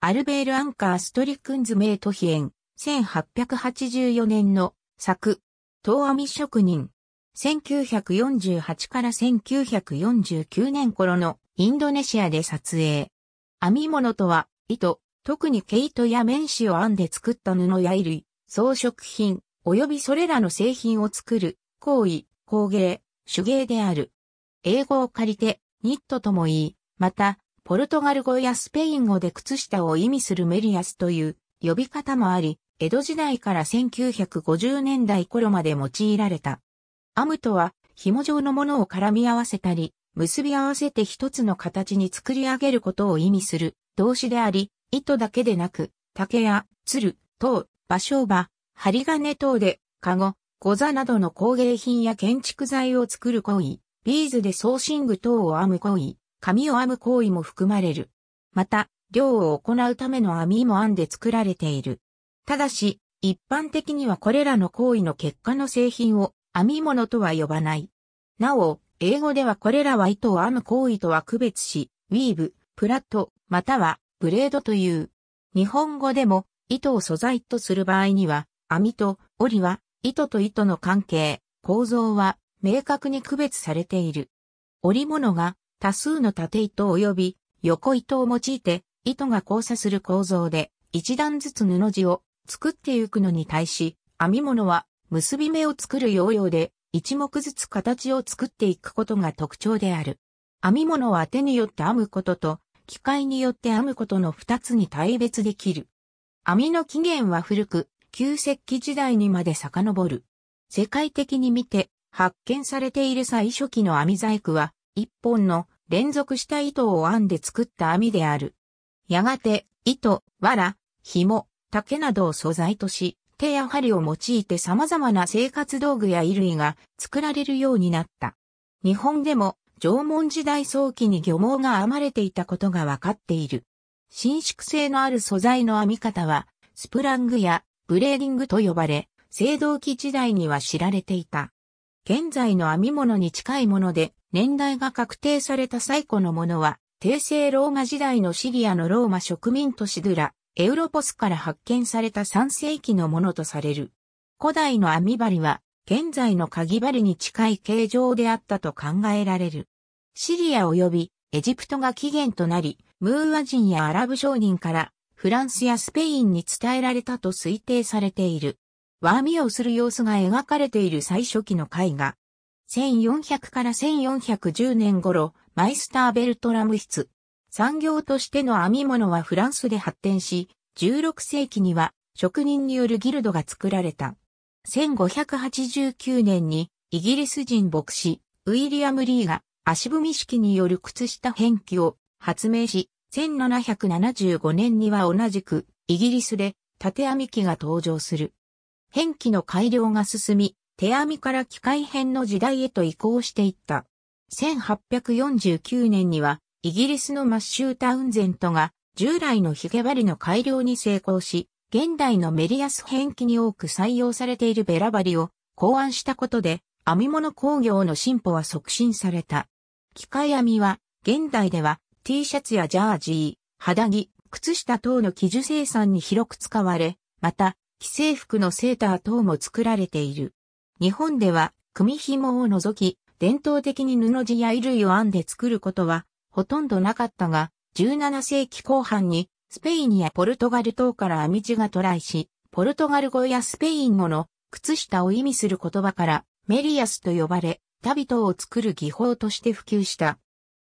アルベール・アンカー・ストリクンズ・メート・ヒエン、1884年の作、東亜未職人。1948から1949年頃のインドネシアで撮影。編み物とは、糸、特に毛糸や綿糸を編んで作った布や衣類、装飾品、及びそれらの製品を作る、行為、工芸、手芸である。英語を借りて、ニットとも言い、また、ポルトガル語やスペイン語で靴下を意味するメリアスという呼び方もあり、江戸時代から1950年代頃まで用いられた。アムとは紐状のものを絡み合わせたり、結び合わせて一つの形に作り上げることを意味する動詞であり、糸だけでなく、竹や、鶴、等、芭蕉場、針金等で、籠、ゴ座などの工芸品や建築材を作る行為、ビーズでシン具等を編む行為、紙を編む行為も含まれる。また、量を行うための網も編んで作られている。ただし、一般的にはこれらの行為の結果の製品を編み物とは呼ばない。なお、英語ではこれらは糸を編む行為とは区別し、ウィーブ、プラット、またはブレードという。日本語でも糸を素材とする場合には、編みと織は糸と糸の関係、構造は明確に区別されている。織物が多数の縦糸及び横糸を用いて、糸が交差する構造で、一段ずつ布地を作ってゆくのに対し、編み物は結び目を作る要領で、一目ずつ形を作っていくことが特徴である。編み物は手によって編むことと、機械によって編むことの二つに対別できる。編みの起源は古く、旧石器時代にまで遡る。世界的に見て、発見されている最初期の編み細工は、一本の連続した糸を編んで作った網である。やがて、糸、藁、紐、竹などを素材とし、手や針を用いて様々な生活道具や衣類が作られるようになった。日本でも縄文時代早期に漁網が編まれていたことがわかっている。伸縮性のある素材の編み方は、スプラングやブレーディングと呼ばれ、青銅器時代には知られていた。現在の編み物に近いもので、年代が確定された最古のものは、帝政ローマ時代のシリアのローマ植民都市ドゥラ、エウロポスから発見された3世紀のものとされる。古代の網針は、現在の鍵針に近い形状であったと考えられる。シリア及びエジプトが起源となり、ムーア人やアラブ商人からフランスやスペインに伝えられたと推定されている。ワーミをする様子が描かれている最初期の絵画、1400から1410年頃、マイスター・ベルトラム筆。産業としての編み物はフランスで発展し、16世紀には職人によるギルドが作られた。1589年にイギリス人牧師、ウィリアム・リーが足踏み式による靴下変機を発明し、1775年には同じくイギリスで縦編み機が登場する。変機の改良が進み、手編みから機械編の時代へと移行していった。1849年には、イギリスのマッシュータウンゼントが、従来のヒゲ針の改良に成功し、現代のメリアス編機に多く採用されているベラ針を考案したことで、編み物工業の進歩は促進された。機械編みは、現代では T シャツやジャージー、肌着、靴下等の生地生産に広く使われ、また、既製服のセーター等も作られている。日本では、組紐を除き、伝統的に布地や衣類を編んで作ることは、ほとんどなかったが、17世紀後半に、スペインやポルトガル等から編み地が渡来し、ポルトガル語やスペイン語の靴下を意味する言葉からメリアスと呼ばれ、タビトを作る技法として普及した。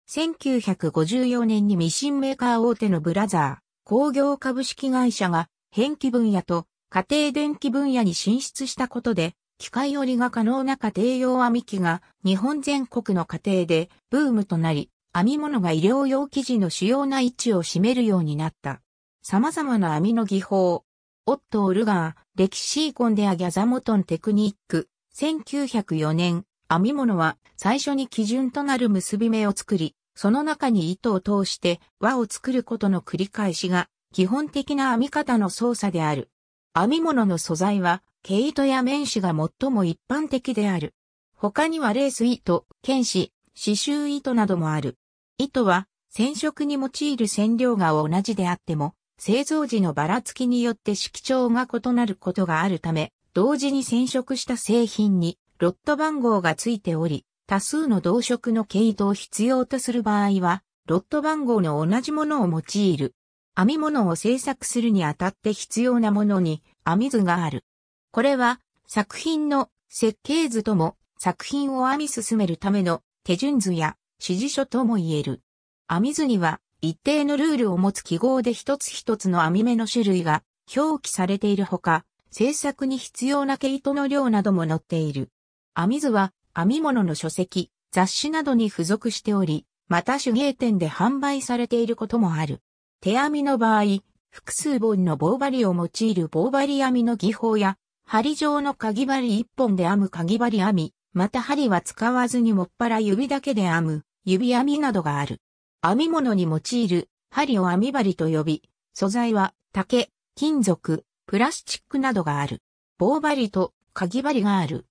1954年にミシンメーカー大手のブラザー工業株式会社が変気分野と家庭電気分野に進出したことで機械織りが可能な家庭用編み機が日本全国の家庭でブームとなり、編み物が医療用生地の主要な位置を占めるようになった。様々な編みの技法。オット・オルガー、歴史コンデア・ギャザモトン・テクニック。1904年、編み物は最初に基準となる結び目を作り、その中に糸を通して輪を作ることの繰り返しが基本的な編み方の操作である。編み物の素材は毛糸や綿糸が最も一般的である。他にはレース糸、剣糸、刺繍糸などもある。糸は染色に用いる染料が同じであっても、製造時のばらつきによって色調が異なることがあるため、同時に染色した製品にロット番号がついており、多数の同色の毛糸を必要とする場合は、ロット番号の同じものを用いる。編み物を製作するにあたって必要なものに編み図がある。これは作品の設計図とも作品を編み進めるための手順図や指示書とも言える。編み図には一定のルールを持つ記号で一つ一つの編み目の種類が表記されているほか、制作に必要な毛糸の量なども載っている。編み図は編み物の書籍、雑誌などに付属しており、また手芸店で販売されていることもある。手編みの場合、複数本の棒針を用いる棒針編みの技法や針状のかぎ針一本で編むかぎ針編み、また針は使わずにもっぱら指だけで編む、指編みなどがある。編み物に用いる針を編み針と呼び、素材は竹、金属、プラスチックなどがある。棒針とかぎ針がある。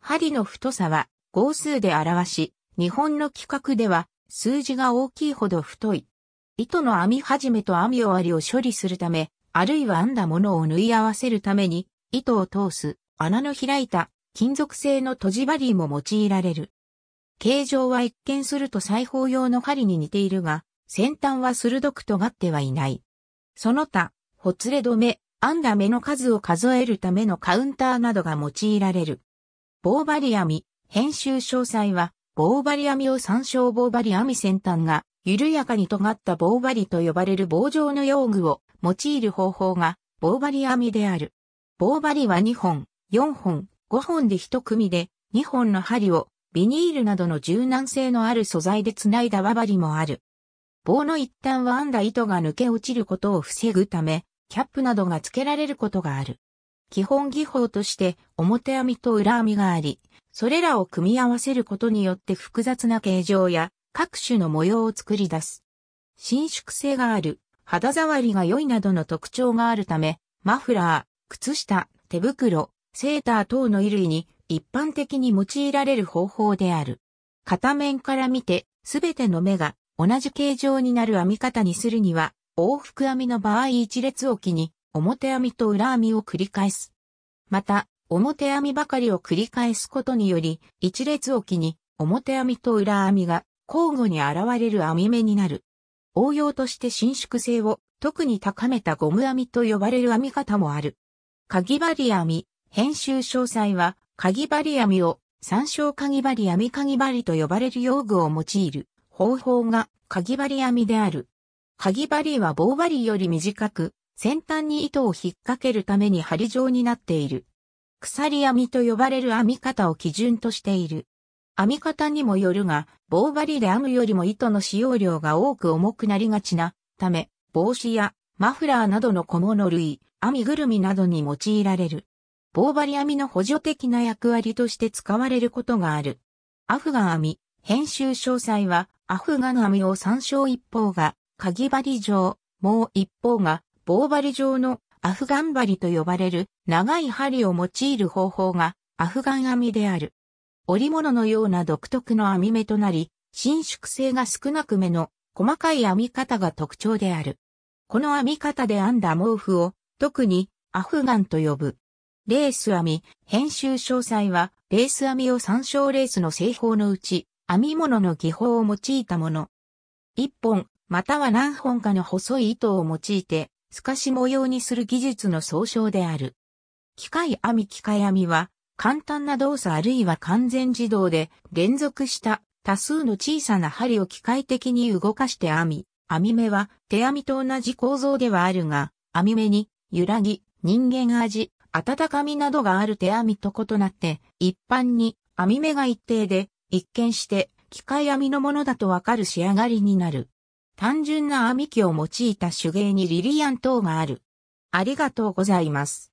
針の太さは号数で表し、日本の規格では数字が大きいほど太い。糸の編み始めと編み終わりを処理するため、あるいは編んだものを縫い合わせるために糸を通す、穴の開いた、金属製の閉じ針も用いられる。形状は一見すると裁縫用の針に似ているが、先端は鋭く尖ってはいない。その他、ほつれ止め、編んだ目の数を数えるためのカウンターなどが用いられる。棒針編み、編集詳細は、棒針編みを参照棒針編み先端が、緩やかに尖った棒針と呼ばれる棒状の用具を用いる方法が棒針編みである。棒針は2本、4本、5本で1組で、2本の針をビニールなどの柔軟性のある素材で繋いだ輪針もある。棒の一端は編んだ糸が抜け落ちることを防ぐため、キャップなどが付けられることがある。基本技法として表編みと裏編みがあり、それらを組み合わせることによって複雑な形状や各種の模様を作り出す。伸縮性がある、肌触りが良いなどの特徴があるため、マフラー、靴下、手袋、セーター等の衣類に一般的に用いられる方法である。片面から見て、すべての目が同じ形状になる編み方にするには、往復編みの場合一列置きに、表編みと裏編みを繰り返す。また、表編みばかりを繰り返すことにより、一列置きに、表編みと裏編みが交互に現れる編み目になる。応用として伸縮性を特に高めたゴム編みと呼ばれる編み方もある。かぎ針み、編集詳細は、かぎ針みを、参照かぎ針みかぎ針と呼ばれる用具を用いる方法が、かぎ針みである。かぎ針は棒針より短く、先端に糸を引っ掛けるために針状になっている。鎖編みと呼ばれる編み方を基準としている。編み方にもよるが、棒針で編むよりも糸の使用量が多く重くなりがちな、ため、帽子やマフラーなどの小物類、網ぐるみなどに用いられる。棒針網の補助的な役割として使われることがある。アフガン網、編集詳細は、アフガン網を参照一方が、鍵針状、もう一方が、棒針状のアフガン針と呼ばれる長い針を用いる方法がアフガン編みである。織物のような独特の編み目となり、伸縮性が少なくめの細かい編み方が特徴である。この編み方で編んだ毛布を特にアフガンと呼ぶ。レース編み、編集詳細は、レース編みを参照レースの製法のうち、編み物の技法を用いたもの。一本、または何本かの細い糸を用いて、透かし模様にする技術の総称である。機械編み機械編みは、簡単な動作あるいは完全自動で連続した多数の小さな針を機械的に動かして編み、編み目は手編みと同じ構造ではあるが、編み目に揺らぎ、人間味、温かみなどがある手編みと異なって、一般に編み目が一定で、一見して機械編みのものだとわかる仕上がりになる。単純な編み機を用いた手芸にリリアン等がある。ありがとうございます。